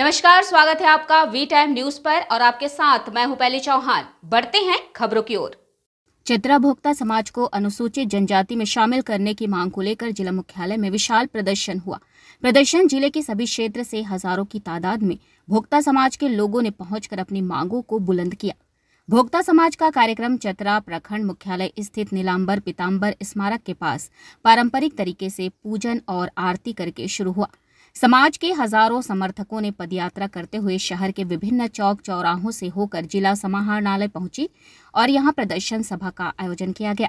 नमस्कार स्वागत है आपका वी टाइम न्यूज पर और आपके साथ मैं हूं पहली चौहान बढ़ते हैं खबरों की ओर चतरा भोक्ता समाज को अनुसूचित जनजाति में शामिल करने की मांग को लेकर जिला मुख्यालय में विशाल प्रदर्शन हुआ प्रदर्शन जिले के सभी क्षेत्र से हजारों की तादाद में भोक्ता समाज के लोगों ने पहुंचकर अपनी मांगों को बुलंद किया भोक्ता समाज का कार्यक्रम चतरा प्रखंड मुख्यालय स्थित नीलाम्बर पिताम्बर स्मारक के पास पारंपरिक तरीके से पूजन और आरती करके शुरू हुआ समाज के हजारों समर्थकों ने पदयात्रा करते हुए शहर के विभिन्न चौक चौराहों से होकर जिला समाहरणालय पहुंची और यहां प्रदर्शन सभा का आयोजन किया गया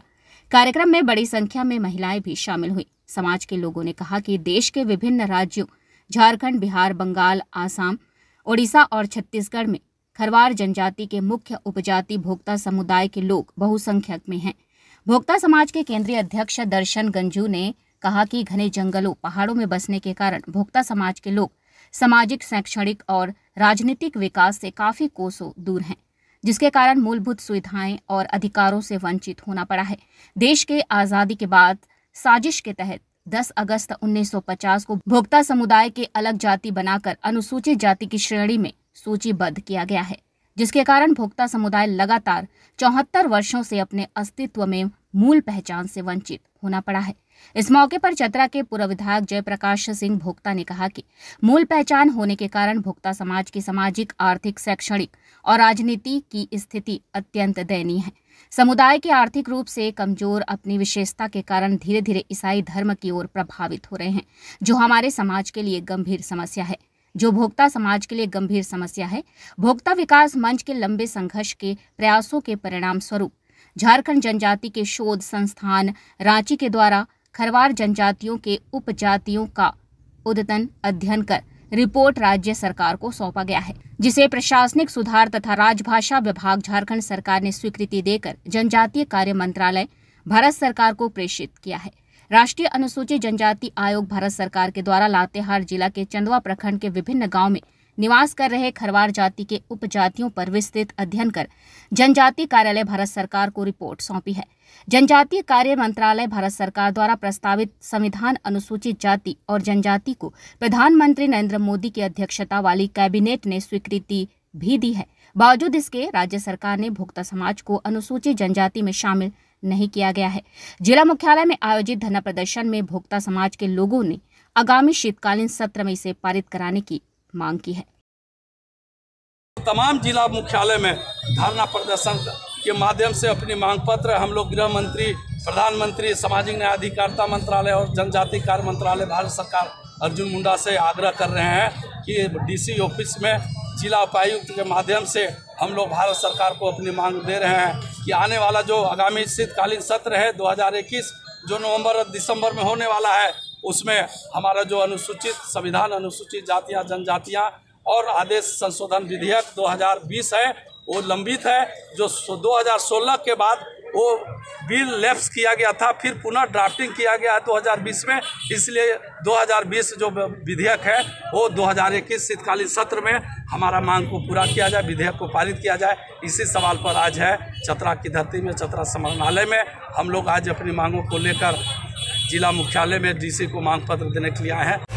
कार्यक्रम में बड़ी संख्या में महिलाएं भी शामिल हुई समाज के लोगों ने कहा कि देश के विभिन्न राज्यों झारखंड बिहार बंगाल आसाम ओडिशा और छत्तीसगढ़ में खरवार जनजाति के मुख्य उपजाति भोक्ता समुदाय के लोग बहुसंख्यक में हैं भोक्ता समाज के केंद्रीय अध्यक्ष दर्शन गंजू ने कहा कि घने जंगलों पहाड़ों में बसने के कारण भोक्ता समाज के लोग सामाजिक शैक्षणिक और राजनीतिक विकास से काफी कोसों दूर हैं जिसके कारण मूलभूत सुविधाएं और अधिकारों से वंचित होना पड़ा है देश के आज़ादी के बाद साजिश के तहत 10 अगस्त 1950 को भोक्ता समुदाय के अलग जाति बनाकर अनुसूचित जाति की श्रेणी में सूचीबद्ध किया गया है जिसके कारण भोक्ता समुदाय लगातार चौहत्तर वर्षों से अपने अस्तित्व में मूल पहचान से वंचित होना पड़ा है इस मौके पर चतरा के पूर्व विधायक जयप्रकाश सिंह भोक्ता ने कहा कि मूल पहचान होने के कारण भोक्ता समाज की सामाजिक आर्थिक शैक्षणिक और राजनीति की स्थिति अत्यंत दयनीय है समुदाय के आर्थिक रूप से कमजोर अपनी विशेषता के कारण धीरे धीरे ईसाई धर्म की ओर प्रभावित हो रहे हैं जो हमारे समाज के लिए गंभीर समस्या है जो भोक्ता समाज के लिए गंभीर समस्या है भोक्ता विकास मंच के लंबे संघर्ष के प्रयासों के परिणाम स्वरूप झारखंड जनजाति के शोध संस्थान रांची के द्वारा खरवार जनजातियों के उपजातियों का उद्यतन अध्ययन कर रिपोर्ट राज्य सरकार को सौंपा गया है जिसे प्रशासनिक सुधार तथा राजभाषा विभाग झारखंड सरकार ने स्वीकृति देकर जनजातीय कार्य मंत्रालय भारत सरकार को प्रेषित किया है राष्ट्रीय अनुसूचित जनजाति आयोग भारत सरकार के द्वारा लातेहार जिला के चंदवा प्रखंड के विभिन्न गाँव में निवास कर रहे खरवार जाति के उपजातियों पर विस्तृत अध्ययन कर जनजातीय कार्यालय भारत सरकार को रिपोर्ट सौंपी है जनजातीय कार्य मंत्रालय भारत सरकार द्वारा प्रस्तावित संविधान अनुसूचित जाति और जनजाति को प्रधानमंत्री नरेंद्र मोदी की अध्यक्षता वाली कैबिनेट ने स्वीकृति भी दी है बावजूद इसके राज्य सरकार ने भोक्ता समाज को अनुसूचित जनजाति में शामिल नहीं किया गया है जिला मुख्यालय में आयोजित धरना प्रदर्शन में भोक्ता समाज के लोगों ने आगामी शीतकालीन सत्र में इसे पारित कराने की मांग की है तमाम जिला मुख्यालय में धरना प्रदर्शन के माध्यम से अपनी मांग पत्र हम लोग गृह मंत्री प्रधानमंत्री सामाजिक न्याय अधिकारिता मंत्रालय और जनजाति कार्य मंत्रालय भारत सरकार अर्जुन मुंडा से आग्रह कर रहे हैं कि डीसी ऑफिस में जिला उपायुक्त के माध्यम से हम लोग भारत सरकार को अपनी मांग दे रहे हैं कि आने वाला जो आगामी शीतकालीन सत्र है 2021 जो नवंबर और दिसंबर में होने वाला है उसमें हमारा जो अनुसूचित संविधान अनुसूचित जातियाँ जनजातियाँ और आदेश संशोधन विधेयक 2020 है वो लंबित है जो 2016 के बाद वो बिल लेप्स किया गया था फिर पुनः ड्राफ्टिंग किया गया है दो में इसलिए 2020 जो विधेयक है वो 2021 शीतकालीन सत्र में हमारा मांग को पूरा किया जाए विधेयक को पारित किया जाए इसी सवाल पर आज है चतरा की धरती में चतरा समरणालय में हम लोग आज अपनी मांगों को लेकर जिला मुख्यालय में डीसी को मांग पत्र देने के लिए आए हैं